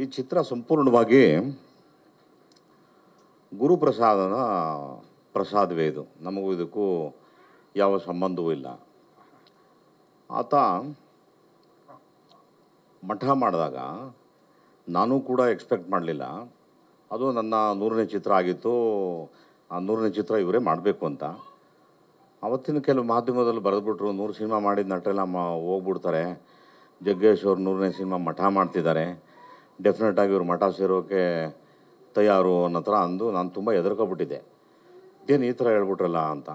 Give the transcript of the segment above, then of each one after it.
ಈ ಚಿತ್ರ ಸಂಪೂರ್ಣವಾಗಿ ಗುರುಪ್ರಸಾದನ ಪ್ರಸಾದವೇ ಇದು ನಮಗೂ ಇದಕ್ಕೂ ಯಾವ ಸಂಬಂಧವೂ ಇಲ್ಲ ಆತ ಮಠ ಮಾಡಿದಾಗ ನಾನು ಕೂಡ ಎಕ್ಸ್ಪೆಕ್ಟ್ ಮಾಡಲಿಲ್ಲ ಅದು ನನ್ನ ನೂರನೇ ಚಿತ್ರ ಆಗಿತ್ತು ಆ ನೂರನೇ ಚಿತ್ರ ಇವರೇ ಮಾಡಬೇಕು ಅಂತ ಅವತ್ತಿನ ಕೆಲವು ಮಾಧ್ಯಮದಲ್ಲಿ ಬರೆದ್ಬಿಟ್ರು ನೂರು ಸಿನಿಮಾ ಮಾಡಿದ ನಟರೆಲ್ಲ ಮ ಹೋಗ್ಬಿಡ್ತಾರೆ ಜಗ್ಗೇಶ್ ಅವರು ನೂರನೇ ಸಿನಿಮಾ ಮಠ ಮಾಡ್ತಿದ್ದಾರೆ ಡೆಫಿನೆಟಾಗಿ ಇವರು ಮಠ ಸೇರೋಕ್ಕೆ ತಯಾರು ಅನ್ನೋ ಥರ ಅಂದು ನಾನು ತುಂಬ ಹೆದರ್ಕೊಬಿಟ್ಟಿದ್ದೆ ಏನು ಈ ಥರ ಹೇಳ್ಬಿಟ್ರಲ್ಲ ಅಂತ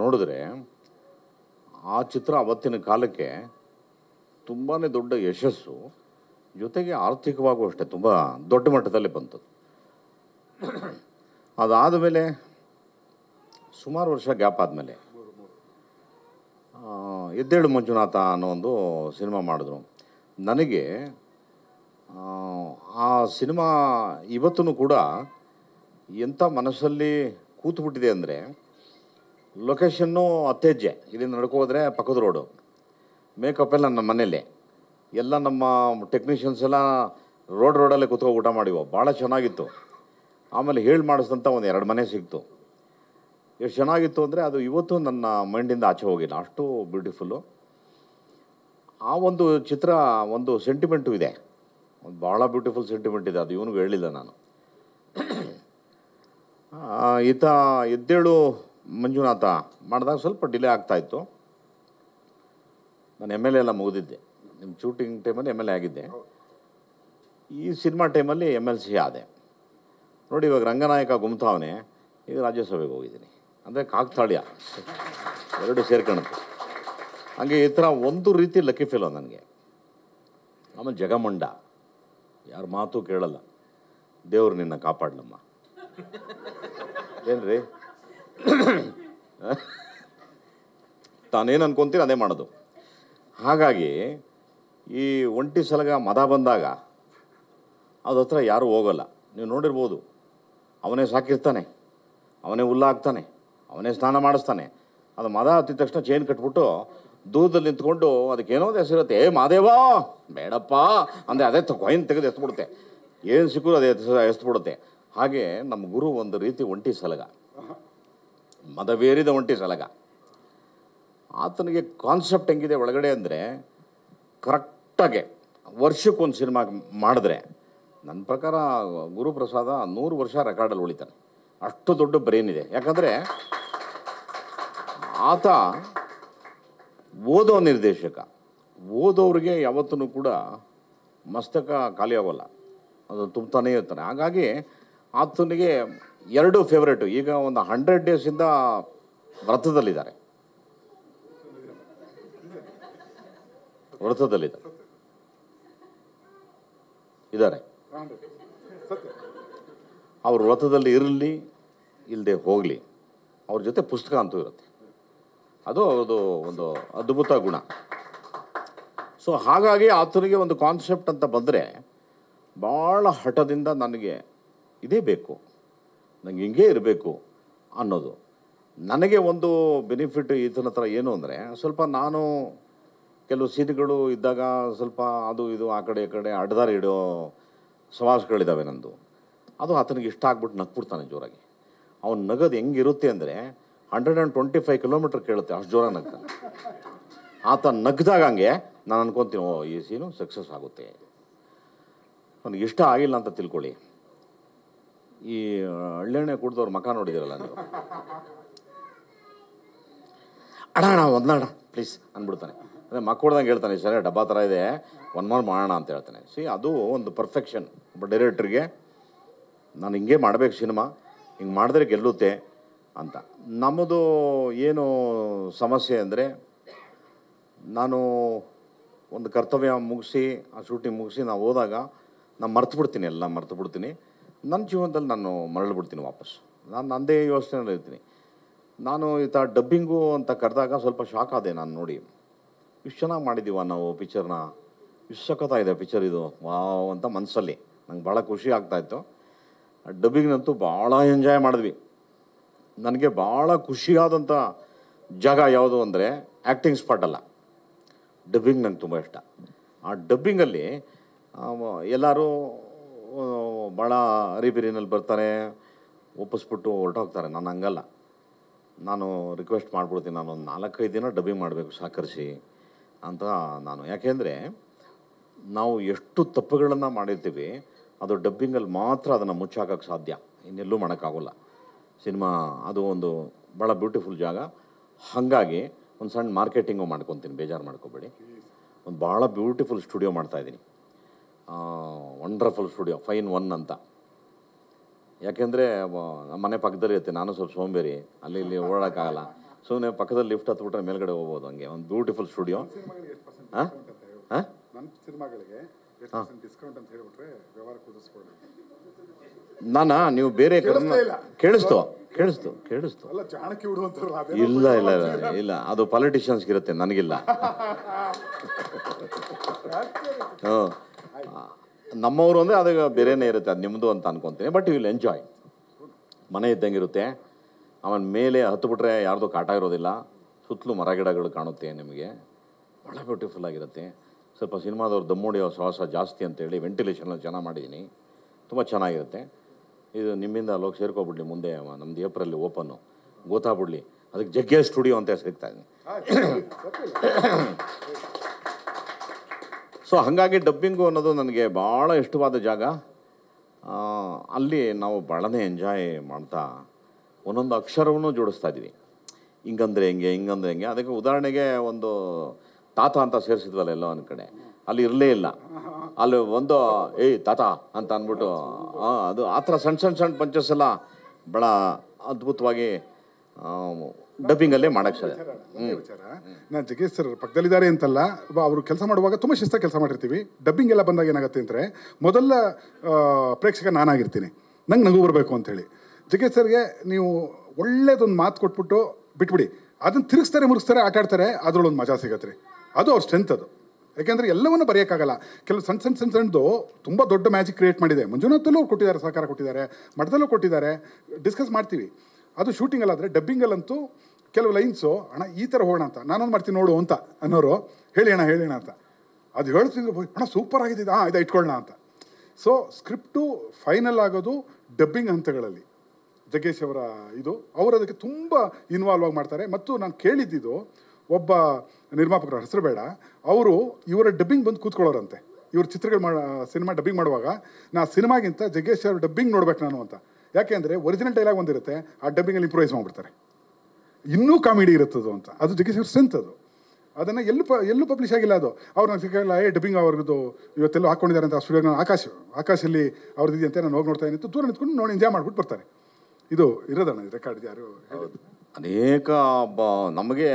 ನೋಡಿದ್ರೆ ಆ ಚಿತ್ರ ಅವತ್ತಿನ ಕಾಲಕ್ಕೆ ತುಂಬಾ ದೊಡ್ಡ ಯಶಸ್ಸು ಜೊತೆಗೆ ಆರ್ಥಿಕವಾಗೂ ಅಷ್ಟೇ ತುಂಬ ದೊಡ್ಡ ಮಟ್ಟದಲ್ಲಿ ಬಂತು ಅದಾದ ಮೇಲೆ ಸುಮಾರು ವರ್ಷ ಗ್ಯಾಪ್ ಆದಮೇಲೆ ಎದ್ದೇಳು ಮಂಜುನಾಥ ಅನ್ನೋ ಒಂದು ಸಿನಿಮಾ ಮಾಡಿದ್ರು ನನಗೆ ಆ ಸಿನಿಮಾ ಇವತ್ತೂ ಕೂಡ ಎಂಥ ಮನಸ್ಸಲ್ಲಿ ಕೂತ್ಬಿಟ್ಟಿದೆ ಅಂದರೆ ಲೊಕೇಶನ್ನು ಅತ್ತೆಜ್ಜೆ ಇಲ್ಲಿಂದ ನಡ್ಕೋದ್ರೆ ಪಕ್ಕದ ರೋಡು ಮೇಕಪ್ ಎಲ್ಲ ನಮ್ಮ ಮನೇಲೆ ಎಲ್ಲ ನಮ್ಮ ಟೆಕ್ನಿಷಿಯನ್ಸ್ ಎಲ್ಲ ರೋಡ್ ರೋಡಲ್ಲೇ ಕೂತ್ಕೊ ಊಟ ಮಾಡಿವೋ ಭಾಳ ಚೆನ್ನಾಗಿತ್ತು ಆಮೇಲೆ ಹೇಳಿ ಮಾಡಿಸಿದಂಥ ಒಂದು ಎರಡು ಮನೆ ಸಿಕ್ತು ಎಷ್ಟು ಚೆನ್ನಾಗಿತ್ತು ಅಂದರೆ ಅದು ಇವತ್ತು ನನ್ನ ಮೈಂಡಿಂದ ಆಚೆ ಹೋಗಿಲ್ಲ ಅಷ್ಟು ಬ್ಯೂಟಿಫುಲ್ಲು ಆ ಒಂದು ಚಿತ್ರ ಒಂದು ಸೆಂಟಿಮೆಂಟು ಇದೆ ಒಂದು ಭಾಳ ಬ್ಯೂಟಿಫುಲ್ ಸೆಂಟಿಮೆಂಟ್ ಇದೆ ಅದು ಇವನಿಗೂ ಹೇಳಿಲ್ಲ ನಾನು ಈತ ಎದ್ದೇಳು ಮಂಜುನಾಥ ಮಾಡಿದಾಗ ಸ್ವಲ್ಪ ಡಿಲೇ ಆಗ್ತಾಯಿತ್ತು ನಾನು ಎಮ್ ಎಲ್ ಎಲ್ಲ ಮುಗಿದಿದ್ದೆ ನಿಮ್ಮ ಶೂಟಿಂಗ್ ಟೈಮಲ್ಲಿ ಎಮ್ ಎಲ್ ಎ ಆಗಿದ್ದೆ ಈ ಸಿನಿಮಾ ಟೈಮಲ್ಲಿ ಎಮ್ ಎಲ್ ಸಿ ಆದೆ ನೋಡಿ ಇವಾಗ ರಂಗನಾಯಕ ಗುಮ್ತಾವನೆ ಈಗ ರಾಜ್ಯಸಭೆಗೆ ಹೋಗಿದ್ದೀನಿ ಅಂದರೆ ಕಾಕ್ತಾಳ್ಯ ಎರಡು ಸೇರ್ಕೊಳ್ಳುತ್ತೆ ಹಂಗೆ ಈ ಥರ ಒಂದು ರೀತಿ ಲಕ್ಕಿ ಫೀಲ್ ನನಗೆ ಆಮೇಲೆ ಜಗಮಂಡ ಯಾರ ಮಾತು ಕೇಳಲ್ಲ ದೇವ್ರು ನಿನ್ನ ಕಾಪಾಡ್ಲಮ್ಮ ಏನ್ರಿ ತಾನೇನು ಅನ್ಕೊಂತೀನಿ ಅದೇ ಮಾಡೋದು ಹಾಗಾಗಿ ಈ ಒಂಟಿ ಸಲಗ ಮದ ಬಂದಾಗ ಅದ ಹತ್ರ ಯಾರೂ ಹೋಗಲ್ಲ ನೀವು ನೋಡಿರ್ಬೋದು ಅವನೇ ಸಾಕಿರ್ತಾನೆ ಅವನೇ ಹುಲ್ಲಾಗ್ತಾನೆ ಅವನೇ ಸ್ನಾನ ಮಾಡಿಸ್ತಾನೆ ಅದು ಮದ ಹತ್ತಿದ ತಕ್ಷಣ ಚೈನ್ ಕಟ್ಬಿಟ್ಟು ದೂರದಲ್ಲಿ ನಿಂತ್ಕೊಂಡು ಅದಕ್ಕೇನೋ ಹೆಸರಿರುತ್ತೆ ಏ ಮಾದೇವ ಬೇಡಪ್ಪ ಅಂದರೆ ಅದೇ ಕೊಯ್ನ್ ತೆಗೆದು ಎತ್ಬಿಡುತ್ತೆ ಏನು ಸಿಕ್ಕೂ ಅದೇ ಎಸ್ಬಿಡುತ್ತೆ ಹಾಗೆ ನಮ್ಮ ಗುರು ಒಂದು ರೀತಿ ಒಂಟಿ ಸಲಗ ಮದವೇರಿದ ಒಂಟಿ ಸಲಗ ಆತನಿಗೆ ಕಾನ್ಸೆಪ್ಟ್ ಹೆಂಗಿದೆ ಒಳಗಡೆ ಅಂದರೆ ಕರೆಕ್ಟಾಗೆ ವರ್ಷಕ್ಕೊಂದು ಸಿನಿಮಾ ಮಾಡಿದ್ರೆ ನನ್ನ ಪ್ರಕಾರ ಗುರುಪ್ರಸಾದ ನೂರು ವರ್ಷ ರೆಕಾರ್ಡಲ್ಲಿ ಉಳಿತಾನೆ ಅಷ್ಟು ದೊಡ್ಡ ಬ್ರೈನ್ ಇದೆ ಯಾಕಂದರೆ ಆತ ಓದೋ ನಿರ್ದೇಶಕ ಓದೋರಿಗೆ ಯಾವತ್ತೂ ಕೂಡ ಮಸ್ತಕ ಖಾಲಿ ಅದು ತುಂಬ್ತಾನೇ ಇರ್ತಾನೆ ಹಾಗಾಗಿ ಆತನಿಗೆ ಎರಡು ಫೇವ್ರೇಟು ಈಗ ಒಂದು ಹಂಡ್ರೆಡ್ ಡೇಸಿಂದ ವ್ರತದಲ್ಲಿದ್ದಾರೆ ವ್ರತದಲ್ಲಿದ್ದಾರೆ ಇದ್ದಾರೆ ಅವ್ರ ವ್ರತದಲ್ಲಿ ಇರಲಿ ಇಲ್ಲದೆ ಹೋಗಲಿ ಅವ್ರ ಜೊತೆ ಪುಸ್ತಕ ಅಂತೂ ಇರುತ್ತೆ ಅದು ಅದು ಒಂದು ಅದ್ಭುತ ಗುಣ ಸೊ ಹಾಗಾಗಿ ಆತನಿಗೆ ಒಂದು ಕಾನ್ಸೆಪ್ಟ್ ಅಂತ ಬಂದರೆ ಭಾಳ ಹಠದಿಂದ ನನಗೆ ಇದೇ ಬೇಕು ನನಗೆ ಹಿಂಗೆ ಇರಬೇಕು ಅನ್ನೋದು ನನಗೆ ಒಂದು ಬೆನಿಫಿಟ್ ಈತನ ಹತ್ರ ಏನು ಅಂದರೆ ಸ್ವಲ್ಪ ನಾನು ಕೆಲವು ಸೀನ್ಗಳು ಇದ್ದಾಗ ಸ್ವಲ್ಪ ಅದು ಇದು ಆ ಕಡೆ ಈ ಕಡೆ ಅಡ್ದಾರಿ ಇಡೋ ಸವಾಸಗಳಿದ್ದಾವೆ ನಂದು ಅದು ಆತನಿಗೆ ಇಷ್ಟ ಆಗ್ಬಿಟ್ಟು ನಗ್ಬಿಡ್ತಾನೆ ಜೋರಾಗಿ ಅವ್ನು ನಗದು ಹೆಂಗಿರುತ್ತೆ ಅಂದರೆ hundred and twenty five kilometre ಕೇಳುತ್ತೆ ಅಷ್ಟು ಜೋರ ನಗ್ತಾನೆ ಆತ ನಗ್ದಾಗ ಹಂಗೆ ನಾನು ಅನ್ಕೊತೀನಿ ಓ ಈ ಸೀನು ಸಕ್ಸಸ್ ಆಗುತ್ತೆ ನನಗೆ ಇಷ್ಟ ಆಗಿಲ್ಲ ಅಂತ ತಿಳ್ಕೊಳ್ಳಿ ಈ ಹಳ್ಳೆಣ್ಣೆ ಕುಡ್ದವ್ರ ಮಖ ನೋಡಿದಿರಲ್ಲ ನೀವು ಅಣ್ಣ ಅಣ್ಣ ಒಂದಣ್ಣ ಪ್ಲೀಸ್ ಅಂದ್ಬಿಡ್ತಾನೆ ಅಂದರೆ ಹೊಡ್ದಂಗೆ ಹೇಳ್ತಾನೆ ಸರಿ ಡಬ್ಬಾ ಥರ ಇದೆ ಒನ್ ಮಾರ್ ಮಾಡೋಣ ಅಂತ ಹೇಳ್ತಾನೆ ಸಿ ಅದು ಒಂದು ಪರ್ಫೆಕ್ಷನ್ ಒಬ್ಬ ಡೈರೆಕ್ಟ್ರಿಗೆ ನಾನು ಹಿಂಗೆ ಮಾಡಬೇಕು ಸಿನಿಮಾ ಹಿಂಗೆ ಮಾಡಿದ್ರೆ ಗೆಲ್ಲುತ್ತೆ ಅಂತ ನಮ್ಮದು ಏನು ಸಮಸ್ಯೆ ಅಂದರೆ ನಾನು ಒಂದು ಕರ್ತವ್ಯ ಮುಗಿಸಿ ಆ ಶೂಟಿಂಗ್ ಮುಗಿಸಿ ನಾನು ಹೋದಾಗ ನಾನು ಮರ್ತು ಬಿಡ್ತೀನಿ ಎಲ್ಲ ಮರ್ತು ಬಿಡ್ತೀನಿ ನನ್ನ ಜೀವನದಲ್ಲಿ ನಾನು ಮರಳು ಬಿಡ್ತೀನಿ ವಾಪಸ್ ನಾನು ನಂದೇ ಯೋಚನೆಯಲ್ಲಿ ಇರ್ತೀನಿ ನಾನು ಈ ಥರ ಡಬ್ಬಿಂಗು ಅಂತ ಕರೆದಾಗ ಸ್ವಲ್ಪ ಶಾಕ್ ಆದೆ ನಾನು ನೋಡಿ ಇಷ್ಟು ಚೆನ್ನಾಗಿ ಮಾಡಿದ್ದೀವ ನಾವು ಪಿಕ್ಚರ್ನ ಇಷ್ಟು ಇದೆ ಪಿಕ್ಚರ್ ಇದು ವಾವ್ ಅಂತ ಮನಸ್ಸಲ್ಲಿ ನಂಗೆ ಭಾಳ ಖುಷಿ ಆಗ್ತಾಯಿತ್ತು ಡಬ್ಬಿಂಗ್ನಂತೂ ಭಾಳ ಎಂಜಾಯ್ ಮಾಡಿದ್ವಿ ನನಗೆ ಭಾಳ ಖುಷಿಯಾದಂಥ ಜಾಗ ಯಾವುದು ಅಂದರೆ ಆ್ಯಕ್ಟಿಂಗ್ ಸ್ಪಾಟ್ ಅಲ್ಲ ಡಬ್ಬಿಂಗ್ ನಂಗೆ ತುಂಬ ಇಷ್ಟ ಆ ಡಬ್ಬಿಂಗಲ್ಲಿ ಎಲ್ಲರೂ ಭಾಳ ಅರಿಬಿರಿನಲ್ಲಿ ಬರ್ತಾರೆ ಒಪ್ಪಿಸ್ಬಿಟ್ಟು ಹೊರಟೋಗ್ತಾರೆ ನಾನು ಹಂಗಲ್ಲ ನಾನು ರಿಕ್ವೆಸ್ಟ್ ಮಾಡ್ಬಿಡ್ತೀನಿ ನಾನು ಒಂದು ನಾಲ್ಕೈದು ದಿನ ಡಬ್ಬಿಂಗ್ ಮಾಡಬೇಕು ಸಹಕರಿಸಿ ಅಂತ ನಾನು ಯಾಕೆಂದರೆ ನಾವು ಎಷ್ಟು ತಪ್ಪುಗಳನ್ನು ಮಾಡಿರ್ತೀವಿ ಅದು ಡಬ್ಬಿಂಗಲ್ಲಿ ಮಾತ್ರ ಅದನ್ನು ಮುಚ್ಚಾಕೋಕ್ಕೆ ಸಾಧ್ಯ ಇನ್ನೆಲ್ಲೂ ಮಾಡೋಕ್ಕಾಗೋಲ್ಲ ಸಿನಿಮಾ ಅದು ಒಂದು ಭಾಳ ಬ್ಯೂಟಿಫುಲ್ ಜಾಗ ಹಾಗಾಗಿ ಒಂದು ಸಣ್ಣ ಮಾರ್ಕೆಟಿಂಗು ಮಾಡ್ಕೊತೀನಿ ಬೇಜಾರು ಮಾಡ್ಕೋಬೇಡಿ ಒಂದು ಭಾಳ ಬ್ಯೂಟಿಫುಲ್ ಸ್ಟುಡಿಯೋ ಮಾಡ್ತಾಯಿದ್ದೀನಿ ವಂಡರ್ಫುಲ್ ಸ್ಟುಡಿಯೋ ಫೈನ್ ಒನ್ ಅಂತ ಯಾಕೆಂದರೆ ನಮ್ಮ ಮನೆ ಪಕ್ಕದಲ್ಲಿ ಇರುತ್ತೆ ನಾನು ಸ್ವಲ್ಪ ಸೋಂಬೇರಿ ಅಲ್ಲಿ ಇಲ್ಲಿ ಸೊ ಸುಮ್ಮನೆ ಪಕ್ಕದಲ್ಲಿ ಲಿಫ್ಟ್ ಹತ್ಬಿಟ್ರೆ ಮೇಲ್ಗಡೆ ಹೋಗ್ಬೋದು ಹಂಗೆ ಒಂದು ಬ್ಯೂಟಿಫುಲ್ ಸ್ಟುಡಿಯೋ ಹಾಂ ಹಾಂ ಹಾಂ ನಾನಾ ನೀವು ಬೇರೆ ಕೇಳಿಸ್ತು ಕೇಳಿಸ್ತು ಕೇಳಿಸ್ತು ಇಲ್ಲ ಇಲ್ಲ ಇಲ್ಲ ಇಲ್ಲ ಅದು ಪಾಲಿಟಿಷಿಯನ್ಸ್ಗೆ ಇರುತ್ತೆ ನನಗಿಲ್ಲ ನಮ್ಮವರು ಅಂದರೆ ಅದು ಬೇರೆನೇ ಇರುತ್ತೆ ಅದು ನಿಮ್ಮದು ಅಂತ ಅನ್ಕೊತೀನಿ ಬಟ್ ಇಲ್ಲಿ ಎಂಜಾಯ್ ಮನೆ ಇದ್ದಂಗೆ ಇರುತ್ತೆ ಅವನ ಮೇಲೆ ಹತ್ತು ಬಿಟ್ರೆ ಯಾರ್ದು ಕಾಟ ಇರೋದಿಲ್ಲ ಸುತ್ತಲೂ ಮರ ಗಿಡಗಳು ಕಾಣುತ್ತೆ ನಿಮಗೆ ಭಾಳ ಬ್ಯೂಟಿಫುಲ್ ಆಗಿರುತ್ತೆ ಸ್ವಲ್ಪ ಸಿನಿಮಾದವ್ರು ದಮ್ಮುಡಿಯೋ ಶ್ವಾಸ ಜಾಸ್ತಿ ಅಂತೇಳಿ ವೆಂಟಿಲೇಷನಲ್ಲಿ ಚೆನ್ನಾಗಿ ಮಾಡಿದ್ದೀನಿ ತುಂಬ ಚೆನ್ನಾಗಿರುತ್ತೆ ಇದು ನಿಮ್ಮಿಂದ ಅಲ್ಲೋಗಿ ಸೇರ್ಕೊಬಿಡ್ಲಿ ಮುಂದೆ ನಮ್ದು ಏಪ್ರಲ್ಲಿ ಓಪನ್ನು ಬಿಡ್ಲಿ ಅದಕ್ಕೆ ಜಗ್ಗೆ ಸ್ಟುಡಿಯೋ ಅಂತ ಸಿಗ್ತಾ ಇದ್ದೀನಿ ಸೊ ಹಾಗಾಗಿ ಡಬ್ಬಿಂಗು ಅನ್ನೋದು ನನಗೆ ಭಾಳ ಇಷ್ಟವಾದ ಜಾಗ ಅಲ್ಲಿ ನಾವು ಭಾಳನೇ ಎಂಜಾಯ್ ಮಾಡ್ತಾ ಒಂದೊಂದು ಅಕ್ಷರವನ್ನು ಜೋಡಿಸ್ತಾ ಇದ್ವಿ ಹಿಂಗಂದ್ರೆ ಹೆಂಗೆ ಹಿಂಗಂದ್ರೆ ಹೆಂಗೆ ಅದಕ್ಕೆ ಉದಾಹರಣೆಗೆ ಒಂದು ತಾತ ಅಂತ ಸೇರಿಸಿದ್ವಲ್ಲ ಎಲ್ಲೋ ಒಂದು ಕಡೆ ಅಲ್ಲಿ ಇರಲೇ ಇಲ್ಲ ಅಲ್ಲಿ ಒಂದು ಏಯ್ ತಾತ ಅಂತ ಅಂದ್ಬಿಟ್ಟು ಅದು ಆ ಥರ ಸಣ್ಣ ಸಣ್ಣ ಸಣ್ಣ ಪಂಚಸ್ ಎಲ್ಲ ಭಾಳ ಅದ್ಭುತವಾಗಿ ಡಬ್ಬಿಂಗಲ್ಲೇ ಮಾಡಕ್ಕೆ ವಿಚಾರ ನಾನು ಜಗೇಶ್ ಸರ್ ಪಕ್ಕದಲ್ಲಿದ್ದಾರೆ ಅಂತಲ್ಲ ಅವರು ಕೆಲಸ ಮಾಡುವಾಗ ತುಂಬ ಶಿಸ್ತ ಕೆಲಸ ಮಾಡಿರ್ತೀವಿ ಡಬ್ಬಿಂಗ್ ಎಲ್ಲ ಬಂದಾಗ ಏನಾಗುತ್ತೆ ಅಂದರೆ ಮೊದಲ ಪ್ರೇಕ್ಷಕ ನಾನಾಗಿರ್ತೀನಿ ನಂಗೆ ನಗು ಬರಬೇಕು ಅಂಥೇಳಿ ಜಗೇಶ್ ಸರ್ಗೆ ನೀವು ಒಳ್ಳೇದೊಂದು ಮಾತು ಕೊಟ್ಬಿಟ್ಟು ಬಿಟ್ಬಿಡಿ ಅದನ್ನು ತಿರುಗಿಸ್ತಾರೆ ಆಟ ಆಟಾಡ್ತಾರೆ ಅದರೊಳೊಂದು ಮಜಾ ಸಿಗತ್ತೆ ರೀ ಅದು ಅವ್ರ ಸ್ಟ್ರೆಂತ್ ಅದು ಯಾಕೆಂದರೆ ಎಲ್ಲವನ್ನು ಬರೆಯೋಕ್ಕಾಗಲ್ಲ ಕೆಲವು ಸಣ್ಣ ಸಣ್ಣ ಸಣ್ಣ ಸಣ್ಣದು ತುಂಬ ದೊಡ್ಡ ಮ್ಯಾಜಿಕ್ ಕ್ರಿಯೇಟ್ ಮಾಡಿದೆ ಮಂಜುನಾಥಲ್ಲೂ ಅವ್ರು ಕೊಟ್ಟಿದ್ದಾರೆ ಸಹಕಾರ ಕೊಟ್ಟಿದ್ದಾರೆ ಮಠದಲ್ಲೂ ಕೊಟ್ಟಿದ್ದಾರೆ ಡಿಸ್ಕಸ್ ಮಾಡ್ತೀವಿ ಅದು ಶೂಟಿಂಗಲ್ಲಾದರೆ ಡಬ್ಬಿಂಗಲ್ಲಂತೂ ಕೆಲವು ಲೈನ್ಸು ಅಣ್ಣ ಈ ಥರ ಹೋಗೋಣ ಅಂತ ನಾನೊಂದು ಮಾಡ್ತೀನಿ ನೋಡು ಅಂತ ಅನ್ನೋರು ಹೇಳಿ ಅಣ್ಣ ಹೇಳಿ ಅಣ್ಣ ಅಂತ ಅದು ಹೇಳ್ತೀನಿ ಅಣ್ಣ ಸೂಪರ್ ಆಗಿದೆ ಹಾಂ ಇದು ಇಟ್ಕೊಳ್ಳೋಣ ಅಂತ ಸೊ ಸ್ಕ್ರಿಪ್ಟು ಫೈನಲ್ ಆಗೋದು ಡಬ್ಬಿಂಗ್ ಹಂತಗಳಲ್ಲಿ ಜಗ್ಗೇಶ್ ಅವರ ಇದು ಅವರು ಅದಕ್ಕೆ ತುಂಬ ಇನ್ವಾಲ್ವ್ ಆಗಿ ಮಾಡ್ತಾರೆ ಮತ್ತು ನಾನು ಕೇಳಿದ್ದಿದ್ದು ಒಬ್ಬ ನಿರ್ಮಾಪಕರ ಹೆಸರು ಬೇಡ ಅವರು ಇವರ ಡಬ್ಬಿಂಗ್ ಬಂದು ಕೂತ್ಕೊಳ್ಳೋರಂತೆ ಇವರು ಚಿತ್ರಗಳು ಮಾಡ ಸಿನಿಮಾ ಡಬ್ಬಿಂಗ್ ಮಾಡುವಾಗ ನಾ ಸಿನಿಮಾಗಿಂತ ಜಗ್ಗೇಶ್ ಅವ್ರ ಡಬ್ಬಿಂಗ್ ನೋಡ್ಬೇಕು ನಾನು ಅಂತ ಯಾಕೆಂದರೆ ಒರಿಜಿನಲ್ ಡೈಲಾಗ್ ಬಂದಿರುತ್ತೆ ಆ ಡಬ್ಬಿಂಗಲ್ಲಿ ಇಂಪ್ರೂವೈಸ್ ಮಾಡಿಬಿಡ್ತಾರೆ ಇನ್ನೂ ಕಾಮಿಡಿ ಇರುತ್ತದು ಅಂತ ಅದು ಜಗ್ಗೇಶ್ ಅವ್ರ ಸ್ಟ್ರೆಂತ್ ಅದು ಅದನ್ನು ಎಲ್ಲೂ ಪ ಎಲ್ಲೂ ಪಬ್ಲಿಷ್ ಆಗಿಲ್ಲ ಅದು ಅವ್ರು ನನಗೆ ಸಿಕ್ಕಾಗಿಲ್ಲ ಏ ಡಬ್ಬಿಂಗ್ ಅವ್ರದ್ದು ಇವತ್ತೆಲ್ಲೂ ಹಾಕೊಂಡಿದ್ದಾರೆ ಅಂತ ಆ ಸ್ಟುಡಿಯೋ ಆಕಾಶ ಆಕಾಶಲ್ಲಿ ಅವ್ರದ್ದು ಅಂತ ನಾನು ಹೋಗಿ ನೋಡ್ತಾ ಅಂತ ದೂರ ನಿಂತ್ಕೊಂಡು ನೋಡಿ ಎಂಜಾಯ್ ಮಾಡಿಬಿಟ್ಟು ಬರ್ತಾರೆ ಇದು ಇರೋದಣ್ಣ ರೆಕಾರ್ಡ್ ಯಾರು ಅನೇಕ ಒಬ್ಬ ನಮಗೆ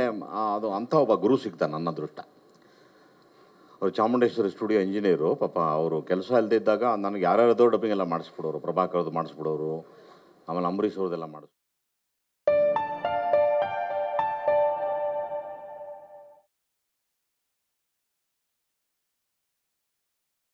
ಅದು ಅಂಥ ಒಬ್ಬ ಗುರು ಸಿಗ್ತ ನನ್ನ ದೃಷ್ಟ ಅವರು ಚಾಮುಂಡೇಶ್ವರಿ ಸ್ಟುಡಿಯೋ ಇಂಜಿನಿಯರು ಪಾಪ ಅವರು ಕೆಲಸ ಇಲ್ಲದಿದ್ದಾಗ ನನಗೆ ಯಾರ್ಯಾರದೋ ಡಬ್ಬಿಂಗ್ ಎಲ್ಲ ಮಾಡಿಸ್ಬಿಡೋರು ಪ್ರಭಾಕರ್ದು ಮಾಡಿಸ್ಬಿಡೋರು ಆಮೇಲೆ ಅಂಬರೀಶ್ ಅವ್ರದ್ದೆಲ್ಲ ಮಾಡಿಸ್